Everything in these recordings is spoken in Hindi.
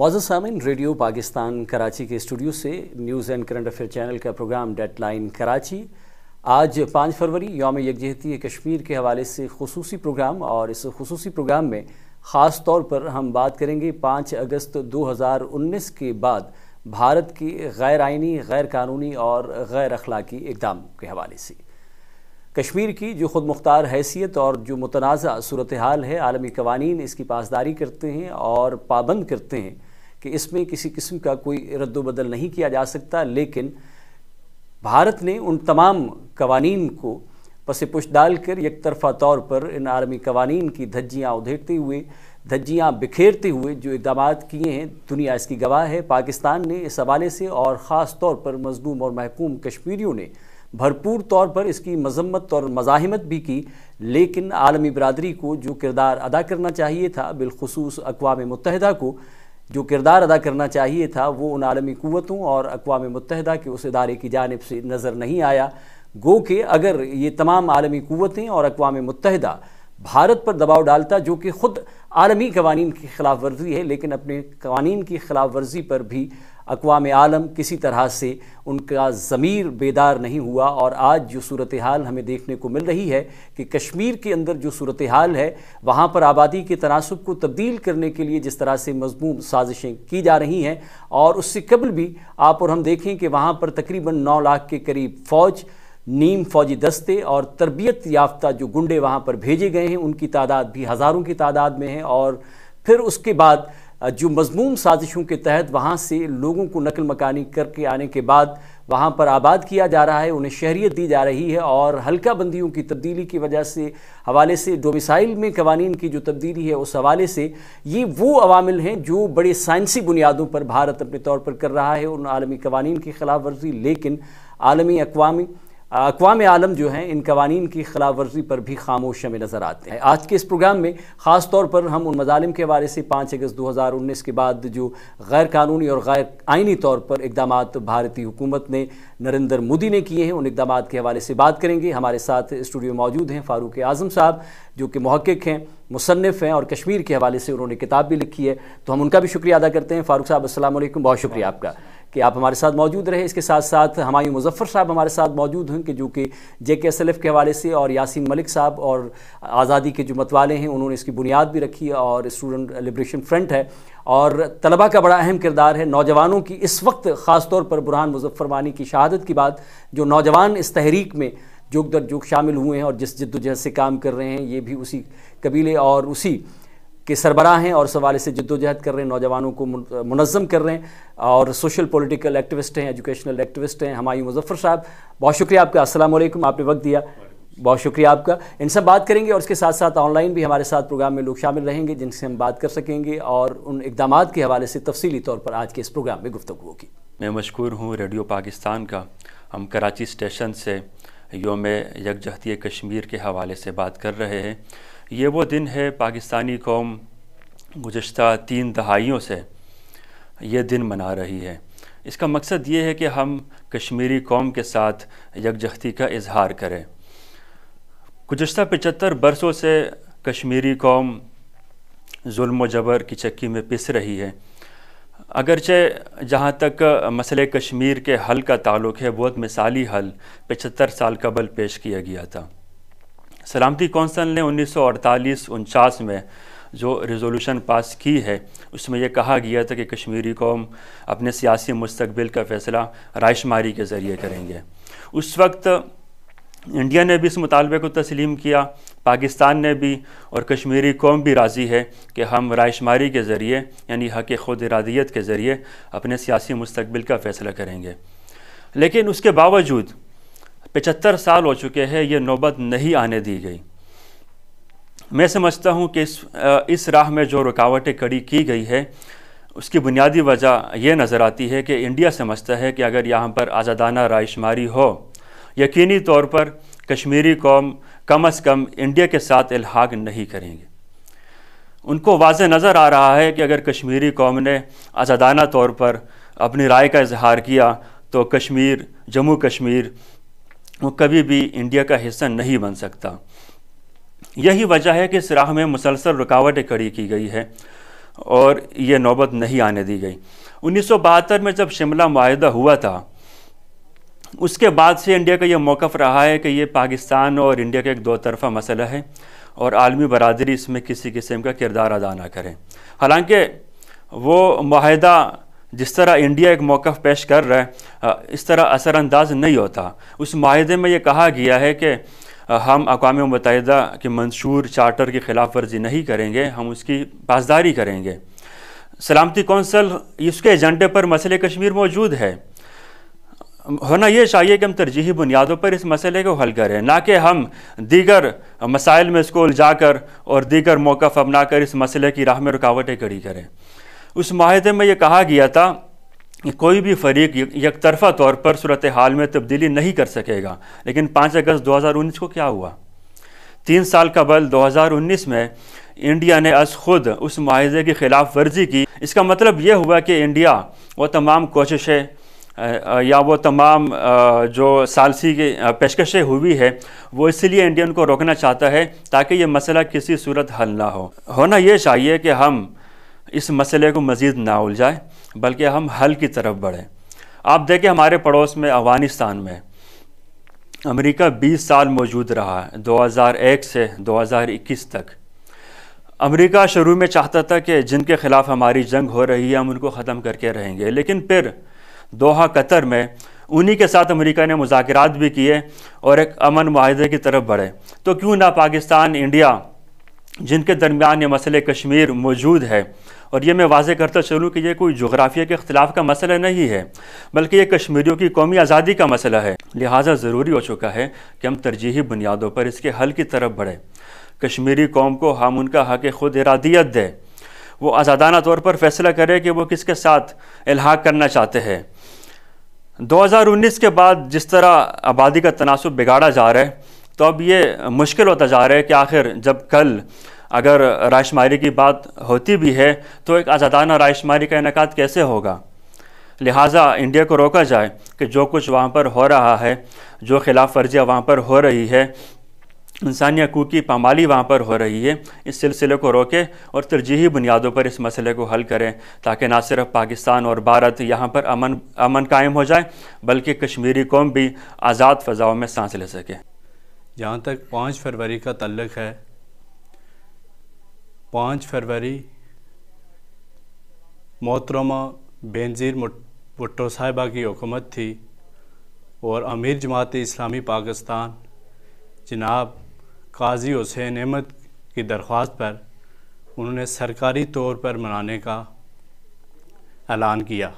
मौजूद सामिन रेडियो पाकिस्तान कराची के स्टूडियो से news and current affair channel का प्रोग्राम डेड लाइन कराची आज पाँच फरवरी योम यकजहती कश्मीर के हवाले से खसूस प्रोग्राम और इस खसूस प्रोग्राम में ख़ास तौर पर हम बात करेंगे पाँच अगस्त दो हज़ार उन्नीस के बाद भारत के गैर आइनी गैर कानूनी और गैर अखलाकी इकदाम के हवाले से कश्मीर की जो खुद मुख्तार हैसियत और जो मुतनाज़ा सूरत हाल है आलमी कवानीन इसकी पासदारी करते हैं और पाबंद करते हैं कि इसमें किसी किस्म का कोई रद्दबदल नहीं किया जा सकता लेकिन भारत ने उन तमाम कवानीन को पसे पुश डाल कर एक तरफा तौर पर इन आलमी कवानीन की धज्जियाँ उधेड़ते हुए धज्जियाँ बिखेरते हुए जो इकदाम किए हैं दुनिया इसकी गवाह है पाकिस्तान ने इस हवाले से और ख़ास तौर पर मजलूम और महकूम कश्मीरियों ने भरपूर तौर पर इसकी मजम्मत और मज़ाहमत भी की लेकिन आलमी बरदरी को जो किरदार अदा करना चाहिए था बिलखसूस अकवा मुतहदा को जो किरदार अदा करना चाहिए था वो उन आलमी क़वतों और अकवा मुतहदा के उस इदारे की जानब से नज़र नहीं आया गो के अगर ये तमाम आलमी क़वतें और अकवा मतहदा भारत पर दबाव डालता जो कि ख़ुद आलमी कवानीन की खिलाफ वर्जी है लेकिन अपने कवानीन की खिलाफ वर्जी पर भी अकवाम आलम किसी तरह से उनका ज़मीर बेदार नहीं हुआ और आज जो सूरत हाल हमें देखने को मिल रही है कि कश्मीर के अंदर जो सूरत हाल है वहाँ पर आबादी के तनासब को तब्दील करने के लिए जिस तरह से मजमूम साजिशें की जा रही हैं और उससे कबल भी आप और हम देखें कि वहाँ पर तकरीबन नौ लाख के करीब फ़ौज नीम फौजी दस्ते और तरबियत याफ्ता जो गुंडे वहाँ पर भेजे गए हैं उनकी तादाद भी हज़ारों की तादाद में है और फिर उसके बाद जो मजमूम साजिशों के तहत वहाँ से लोगों को नकल मकानी करके आने के बाद वहाँ पर आबाद किया जा रहा है उन्हें शहरीत दी जा रही है और हल्का बंदियों की तब्दीली की वजह से हवाले से डोमिसाइल में कवानीन की जो तब्दीली है उस हवाले से ये वो अवामिल हैं जो बड़े साइंसी बुनियादों पर भारत अपने तौर पर कर रहा है उन आलमी कवानीन की खिलाफ वर्जी लेकिन आलमी अकवामी अकवाम आलम जो हैं इन कवानीन की खिलाफ वर्जी पर भी खामोश में नज़र आते हैं आज के इस प्रोग्राम में ख़ास तौर पर हम उन मजालिम के हवाले से पाँच अगस्त दो हज़ार उन्नीस के बाद जो गैर कानूनी और गैर आइनी तौर पर इकदाम भारतीय हुकूमत ने नरेंद्र मोदी ने किए हैं उन इकदाम के हवाले से बात करेंगे हमारे साथ स्टूडियो मौजूद हैं फ़ारूक आज़म साहब जो कि महक़ हैं मुसनफ़ हैं और कश्मीर के हवाले से उन्होंने किताब भी लिखी है तो हम उनका भी शुक्रिया अदा करते हैं फ़ारूक साहब असल बहुत शुक्रिया आपका कि आप हमारे साथ मौजूद रहे इसके साथ साथ हमारे मुजफ्फ़र साहब हमारे साथ मौजूद हैं कि जो कि जे के एस एल एफ के हवाले से और यासिन मलिक साहब और आज़ादी के जो मतवाले हैं उन्होंने इसकी बुनियाद भी रखी और स्टूडेंट लिब्रेशन फ्रंट है और तलबा का बड़ा अहम किरदार है नौजवानों की इस वक्त ख़ास तौर पर बुरहान मुजफ्फर वानी की शहादत की बात जो नौजवान इस तहरीक में जोग दर जोग शामिल हुए हैं और जिस जद्दोजहद से काम कर रहे हैं ये भी उसी कबीले और उसी के सरबराह हैं और सवाल से जद्दोजहद कर रहे हैं नौजवानों को मुनज़म कर रहे हैं और सोशल पॉलिटिकल एक्टिविस्ट हैं एजुकेशनल एक्टिविस्ट हैं हमायू मुजफ्फ़र साहब बहुत शुक्रिया आपका अस्सलाम वालेकुम आपने वक्त दिया बहुत शुक्रिया आपका इन सब बात करेंगे और उसके साथ साथ ऑनलाइन भी हमारे साथ प्रोग्राम में लोग शामिल रहेंगे जिनसे हम बात कर सकेंगे और उन इकदाम के हवाले से तफसीली तौर पर आज के इस प्रोग्राम में गुफ्तु होगी मैं मशहूर हूँ रेडियो पाकिस्तान का हम कराची स्टेशन से योम यकजहती कश्मीर के हवाले से बात कर रहे हैं ये वो दिन है पाकिस्तानी कौम गुज्त तीन दहाइयों से ये दिन मना रही है इसका मकसद ये है कि हम कश्मीरी कौम के साथ यकजहती का इजहार करें गुज्त पचहत्तर बरसों से कश्मीरी कौम जुल्म जबर की चक्की में पिस रही है अगरचे जहाँ तक मसले कश्मीर के हल का ताल्लुक है बहुत मिसाली हल पचहत्तर साल कबल पेश किया गया था सलामती कौंसल ने उन्नीस सौ अड़तालीस में जो रेजोल्यूशन पास की है उसमें यह कहा गया था कि कश्मीरी कौम अपने सियासी मुस्तबिल का फ़ैसला रायशमारी के ज़रिए करेंगे उस वक्त इंडिया ने भी इस मुतालबे को तस्लीम किया पाकिस्तान ने भी और कश्मीरी कौम भी राज़ी है कि हम रायशमारी के ज़रिए यानी हक खुद इरादियत के ज़रिए अपने सियासी मुस्तबिल का फ़ैसला करेंगे लेकिन उसके बावजूद पचहत्तर साल हो चुके हैं ये नौबत नहीं आने दी गई मैं समझता हूँ कि इस इस राह में जो रुकावटें कड़ी की गई है उसकी बुनियादी वजह यह नज़र आती है कि इंडिया समझता है कि अगर यहाँ पर आज़ादाना रायशुमारी हो यकीनी तौर पर कश्मीरी कौम कम अज़ कम इंडिया के साथ इलाहाक नहीं करेंगे उनको वाज नज़र आ रहा है कि अगर कश्मीरी कौम ने आज़ादाना तौर पर अपनी राय का इजहार किया तो कश्मीर जम्मू कश्मीर वो कभी भी इंडिया का हिस्सा नहीं बन सकता यही वजह है कि इस राह में मुसलसल रुकावटें खड़ी की गई है और ये नौबत नहीं आने दी गई उन्नीस में जब शिमला माहा हुआ था उसके बाद से इंडिया का यह मौक़ रहा है कि ये पाकिस्तान और इंडिया का एक दो तरफा मसला है और आलमी बरदरी इसमें किसी किस्म का किरदार अदा ना करें हालांकि वो माहिदा जिस तरह इंडिया एक मौक़ पेश कर रहा है इस तरह असरानंदाज नहीं होता उस माहे में ये कहा गया है कि हम अकवा मुतहदा के मंशूर चार्टर की ख़िलाफ़ वर्जी नहीं करेंगे हम उसकी पासदारी करेंगे सलामती कौंसल इसके एजेंडे पर मसले कश्मीर मौजूद है होना यह चाहिए कि हम तरजीही बुनियादों पर इस मसले को हल करें ना कि हम दीगर मसाइल में इसको उलझा कर और दीगर मौक़ अपना कर इस मसले की राह में रुकावटें खड़ी करें उस माहे में यह कहा गया था कि कोई भी फरीक तरफा तौर पर सूरत हाल में तब्दीली नहीं कर सकेगा लेकिन पाँच अगस्त उन्नीस को क्या हुआ तीन साल कबल 2019 में इंडिया ने अस खुद उस माहे की खिलाफ वर्जी की इसका मतलब यह हुआ कि इंडिया वो तमाम कोशिशें या वो तमाम जो सालसी की पेशकशें हुई है वो इसलिए इंडियन को रोकना चाहता है ताकि ये मसला किसी सूरत हल ना हो होना ये चाहिए कि हम इस मसले को मज़ीद ना उलझाएँ बल्कि हम हल की तरफ बढ़ें आप देखें हमारे पड़ोस में अफ़गानिस्तान में अमेरिका 20 साल मौजूद रहा है 2001 से 2021 तक अमेरिका शुरू में चाहता था कि जिनके ख़िलाफ़ हमारी जंग हो रही है हम उनको ख़त्म करके रहेंगे लेकिन फिर दोहा कतर में उन्हीं के साथ अमेरिका ने मुजाकर भी किए और एक अमन माहे की तरफ बढ़े तो क्यों ना पाकिस्तान इंडिया जिनके दरमियान ये मसले कश्मीर मौजूद है और ये मैं वाजह करता चलूँ कि यह कोई जोग्राफिया के अख्तिलाफ का मसला नहीं है बल्कि ये कश्मीरियों की कौमी आज़ादी का मसला है लिहाजा ज़रूरी हो चुका है कि हम तरजीही बुनियादों पर इसके हल की तरफ बढ़ें कश्मीरी कौम को हम उनका हक ख़ुद इरादियत दें वो आज़ादाना तौर पर फैसला करें कि वो किसके साथ इलाहा करना चाहते हैं 2019 के बाद जिस तरह आबादी का तनासब बिगाड़ा जा रहा है तो अब ये मुश्किल होता जा रहा है कि आखिर जब कल अगर रायशुमारी की बात होती भी है तो एक आज़ादाना रायशुमारी का इनका कैसे होगा लिहाजा इंडिया को रोका जाए कि जो कुछ वहाँ पर हो रहा है जो खिलाफ वर्जियाँ वहाँ पर हो रही है इंसानी हकूक़ की पामाली वहाँ पर हो रही है इस सिलसिले को रोके और तरजीही बुनियादों पर इस मसले को हल करें ताकि ना सिर्फ पाकिस्तान और भारत यहाँ पर अमन अमन कायम हो जाए बल्कि कश्मीरी कौम भी आज़ाद फ़जाओं में सांस ले सके जहाँ तक पाँच फरवरी का तल्लक है पाँच फरवरी मोहतरमा बेनज़ीर भुट्टो साहिबा की हुकूमत थी और अमीर जमात इस्लामी पाकिस्तान जनाब काजी हुसैन अहमद की दरख्वास्त पर उन्होंने सरकारी तौर पर मनाने का ऐलान किया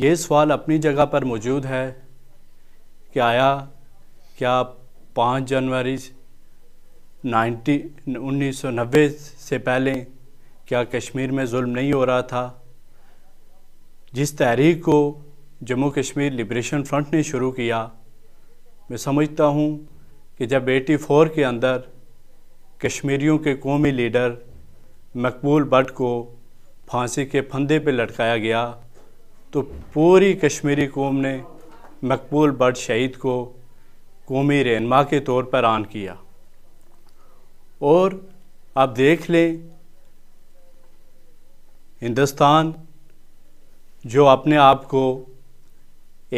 ये सवाल अपनी जगह पर मौजूद है कि आया क्या पाँच जनवरी नाइन्टी उन्नीस सौ नब्बे से पहले क्या कश्मीर में जुल्म नहीं हो रहा था जिस तहरीक को जम्मू कश्मीर लिबरेशन फ्रंट ने शुरू किया मैं समझता हूँ कि जब 84 के अंदर कश्मीरियों के कौमी लीडर मकबूल भट्ट को फांसी के फंदे पर लटकाया गया तो पूरी कश्मीरी कौम ने मकबूल भट्ट शहीद को कौमी रहनमा के तौर पर आन किया और आप देख लें हिंदुस्तान जो अपने आप को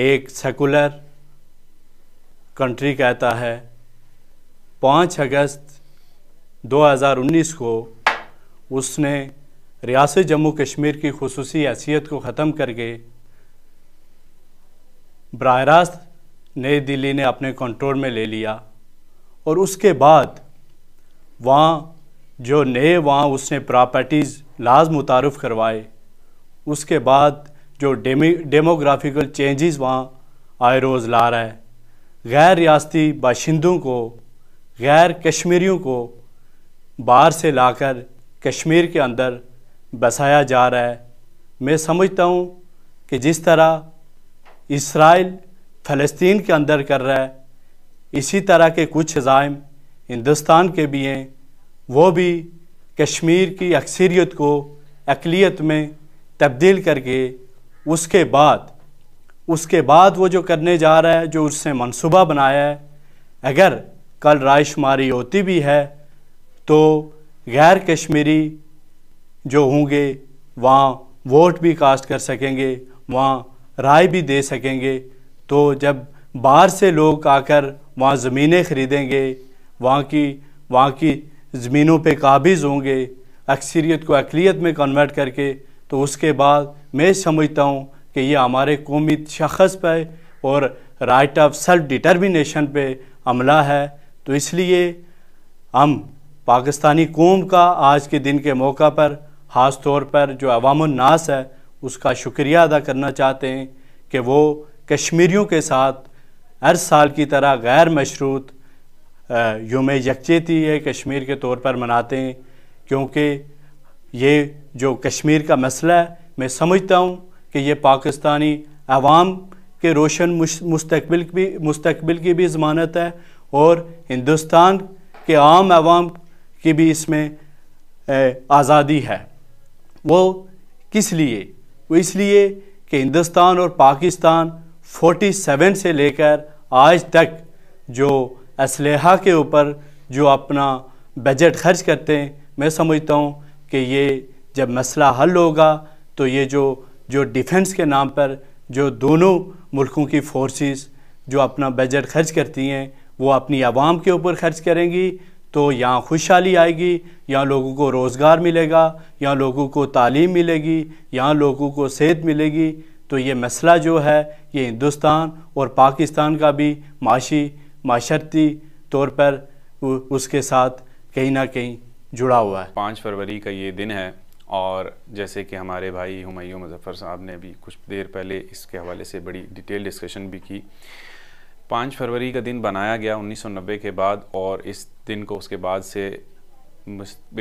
एक सेकुलर कंट्री कहता है पाँच अगस्त 2019 को उसने रियासत जम्मू कश्मीर की खसूसी हैसियत को ख़त्म करके बरह रास्त नई दिल्ली ने अपने कंट्रोल में ले लिया और उसके बाद वहाँ जो नए वहाँ उसने प्रॉपर्टीज़ लाज मुतारफ़ करवाए उसके बाद जो डेमी डेमोग्राफिकल चेंजेस वहाँ आए रोज़ ला रहा है गैर रियाती बाशिंदों को गैर कश्मीरियों को बाहर से लाकर कश्मीर के अंदर बसाया जा रहा है मैं समझता हूँ कि जिस तरह इसराइल फ़लस्तीन के अंदर कर रहा है इसी तरह के कुछ हज़ाइम हिंदुस्तान के भी हैं वो भी कश्मीर की अक्सरियत को अकलीत में तब्दील करके उसके बाद उसके बाद वो जो करने जा रहा है जो उसने मनसूबा बनाया है अगर कल रायशुमारी होती भी है तो गैर कश्मीरी जो होंगे वहाँ वोट भी कास्ट कर सकेंगे वहाँ राय भी दे सकेंगे तो जब बाहर से लोग आकर वहाँ ज़मीनें ख़रीदेंगे वहाँ की वहाँ की ज़मीनों पे काबिज़ होंगे अक्सरियत को अकलीत में कन्वर्ट करके तो उसके बाद मैं समझता हूँ कि ये हमारे कौमी शख्स पर और राइट ऑफ सेल्फ डिटर्मिनेशन पे अमला है तो इसलिए हम पाकिस्तानी कौम का आज के दिन के मौका पर ख़ास तौर पर जो अवामनास है उसका शुक्रिया अदा करना चाहते हैं कि वो कश्मीरियों के साथ हर साल की तरह गैर मशरूत योम यकजहती है कश्मीर के तौर पर मनाते हैं क्योंकि ये जो कश्मीर का मसला है मैं समझता हूँ कि ये पाकिस्तानी आवाम के रोशन मुस्तबिल भी मुस्तबिल की भी ज़मानत है और हिंदुस्तान के आम आवाम की भी इसमें आज़ादी है वो किस लिए वो इसलिए कि हिंदुस्तान और पाकिस्तान 47 से लेकर आज तक जो इसलहा के ऊपर जो अपना बजट खर्च करते हैं मैं समझता हूँ कि ये जब मसला हल होगा तो ये जो जो डिफेंस के नाम पर जो दोनों मुल्कों की फोर्सेस जो अपना बजट खर्च करती हैं वो अपनी आवाम के ऊपर खर्च करेंगी तो यहाँ खुशहाली आएगी यहाँ लोगों को रोज़गार मिलेगा यहाँ लोगों को तालीम मिलेगी यहाँ लोगों को सेहत मिलेगी तो ये मसला जो है ये हिंदुस्तान और पाकिस्तान का भी माशी माशरती तौर पर उसके साथ कहीं ना कहीं जुड़ा हुआ है पाँच फरवरी का ये दिन है और जैसे कि हमारे भाई हमायूं मुजफ़र साहब ने भी कुछ देर पहले इसके हवाले से बड़ी डिटेल डिस्कशन भी की पाँच फरवरी का दिन बनाया गया 1990 के बाद और इस दिन को उसके बाद से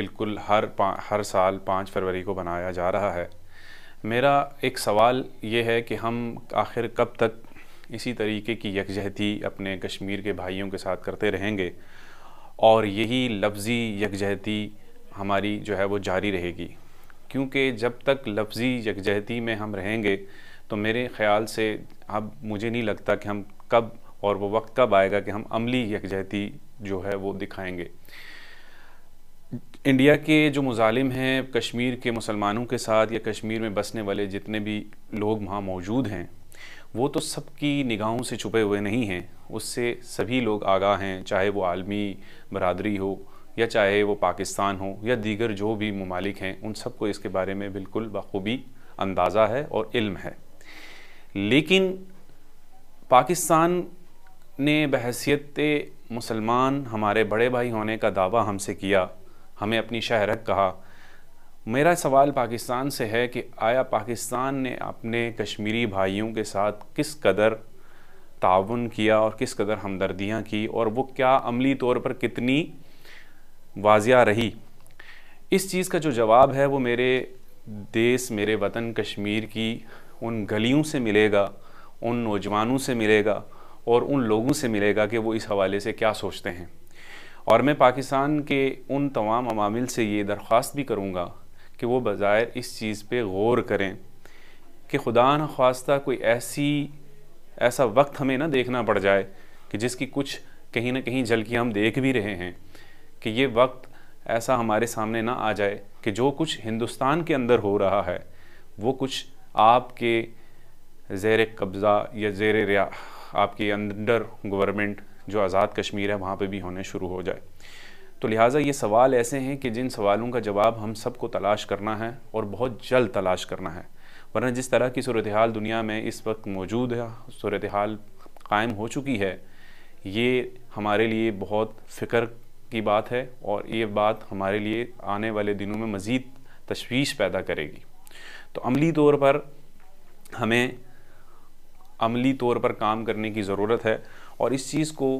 बिल्कुल हर हर साल पाँच फरवरी को बनाया जा रहा है मेरा एक सवाल ये है कि हम आखिर कब तक इसी तरीके की यकजहती अपने कश्मीर के भाइयों के साथ करते रहेंगे और यही लफ्ज़ी यकजहती हमारी जो है वो जारी रहेगी क्योंकि जब तक लफ्ज़ी यकजहती में हम रहेंगे तो मेरे ख़्याल से अब मुझे नहीं लगता कि हम कब और वो वक्त कब आएगा कि हम अमली यकजहती जो है वो दिखाएंगे इंडिया के जो मुजालिम हैं कश्मीर के मुसलमानों के साथ या कश्मीर में बसने वाले जितने भी लोग वहाँ मौजूद हैं वो तो सबकी निगाहों से छुपे हुए नहीं हैं उससे सभी लोग आगाह हैं चाहे वो आलमी बरदरी हो या चाहे वो पाकिस्तान हो या दीगर जो भी ममालिक हैं उन सबको इसके बारे में बिल्कुल बखूबी अंदाज़ा है और इल्म है लेकिन पाकिस्तान ने बहसीत मुसलमान हमारे बड़े भाई होने का दावा हमसे किया हमें अपनी शहरक कहा मेरा सवाल पाकिस्तान से है कि आया पाकिस्तान ने अपने कश्मीरी भाइयों के साथ किस कदर ताउन किया और किस कदर हमदर्दियाँ की और वो क्या अमली तौर पर कितनी वाजिया रही इस चीज़ का जो जवाब है वो मेरे देश मेरे वतन कश्मीर की उन गलियों से मिलेगा उन नौजवानों से मिलेगा और उन लोगों से मिलेगा कि वो इस हवाले से क्या सोचते हैं और मैं पाकिस्तान के उन तमाम अमामिल से ये दरख्वास्त भी करूँगा कि वो बज़ाहिर इस चीज़ पर गौर करें कि खुदा न खास्ता कोई ऐसी ऐसा वक्त हमें ना देखना पड़ जाए कि जिसकी कुछ कहीं ना कहीं झलकियाँ हम देख भी रहे हैं कि ये वक्त ऐसा हमारे सामने ना आ जाए कि जो कुछ हिंदुस्तान के अंदर हो रहा है वो कुछ आपके जेर कब्ज़ा या जेर रिया आपके अंडर गवर्नमेंट जो आज़ाद कश्मीर है वहाँ पर भी होने शुरू हो जाए तो लिहाजा ये सवाल ऐसे हैं कि जिन सवालों का जवाब हम सबको तलाश करना है और बहुत जल्द तलाश करना है वरना जिस तरह की सूरत हाल दुनिया में इस वक्त मौजूद है सूरत हाल कायम हो चुकी है ये हमारे लिए बहुत फ़िक्र की बात है और ये बात हमारे लिए आने वाले दिनों में मज़ीद तशवीश पैदा करेगी तो अमली तौर पर हमें अमली तौर पर काम करने की ज़रूरत है और इस चीज़ को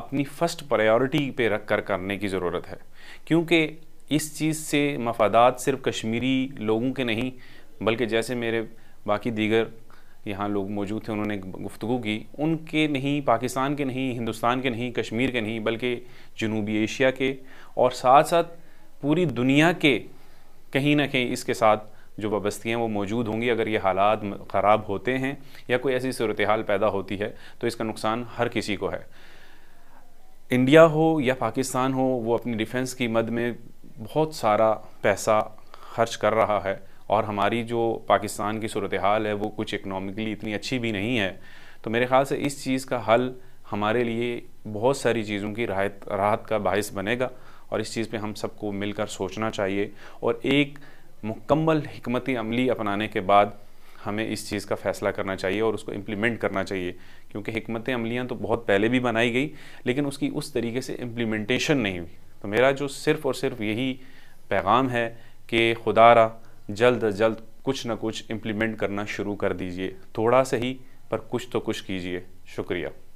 अपनी फ़र्स्ट प्रायोरिटी पे रख कर करने की ज़रूरत है क्योंकि इस चीज़ से मफादात सिर्फ कश्मीरी लोगों के नहीं बल्कि जैसे मेरे बाकी दीगर यहाँ लोग मौजूद थे उन्होंने गुफ्तु की उनके नहीं पाकिस्तान के नहीं हिंदुस्तान के नहीं कश्मीर के नहीं बल्कि जनूबी एशिया के और साथ साथ पूरी दुनिया के कहीं ना कहीं इसके साथ जो वाबस्तियाँ वो मौजूद होंगी अगर ये हालात ख़राब होते हैं या कोई ऐसी सूरत हाल पैदा होती है तो इसका नुकसान हर किसी को है इंडिया हो या पाकिस्तान हो वो अपनी डिफेंस की मद में बहुत सारा पैसा खर्च कर रहा है और हमारी जो पाकिस्तान की सूरत हाल है वो कुछ इकनॉमिकली इतनी अच्छी भी नहीं है तो मेरे ख्याल से इस चीज़ का हल हमारे लिए बहुत सारी चीज़ों की राहत राहत का बायस बनेगा और इस चीज़ पे हम सबको मिलकर सोचना चाहिए और एक मुकम्मल हमत अमली अपनाने के बाद हमें इस चीज़ का फ़ैसला करना चाहिए और उसको इम्प्लीमेंट करना चाहिए क्योंकि हमत अमलियाँ तो बहुत पहले भी बनाई गई लेकिन उसकी उस तरीके से इम्प्लीमेंटेशन नहीं हुई तो मेरा जो सिर्फ़ और सिर्फ यही पैगाम है कि खुदारा जल्द अज जल्द कुछ ना कुछ इम्प्लीमेंट करना शुरू कर दीजिए थोड़ा सा ही पर कुछ तो कुछ कीजिए शुक्रिया